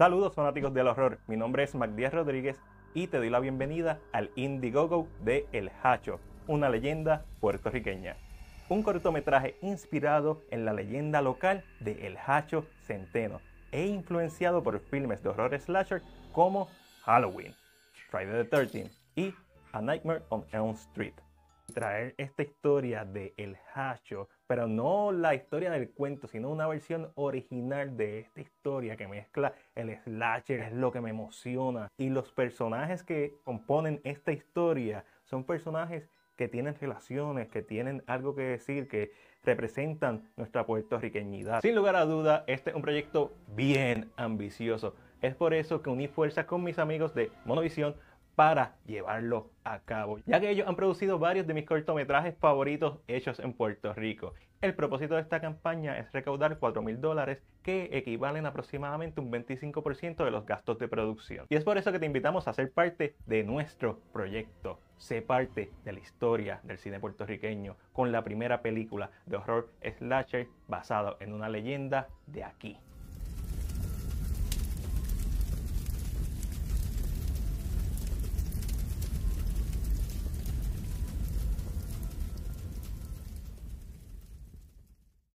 Saludos fanáticos del horror, mi nombre es Díaz Rodríguez y te doy la bienvenida al Indiegogo de El Hacho, una leyenda puertorriqueña. Un cortometraje inspirado en la leyenda local de El Hacho Centeno e influenciado por filmes de horror slasher como Halloween, Friday the 13th y A Nightmare on Elm Street traer esta historia de El Hacho, pero no la historia del cuento, sino una versión original de esta historia que mezcla el slasher, es lo que me emociona. Y los personajes que componen esta historia son personajes que tienen relaciones, que tienen algo que decir, que representan nuestra puertorriqueñidad. Sin lugar a duda, este es un proyecto bien ambicioso. Es por eso que uní fuerzas con mis amigos de Monovisión para llevarlo a cabo, ya que ellos han producido varios de mis cortometrajes favoritos hechos en Puerto Rico. El propósito de esta campaña es recaudar 4 mil dólares que equivalen aproximadamente un 25% de los gastos de producción. Y es por eso que te invitamos a ser parte de nuestro proyecto. Sé parte de la historia del cine puertorriqueño con la primera película de horror slasher basada en una leyenda de aquí.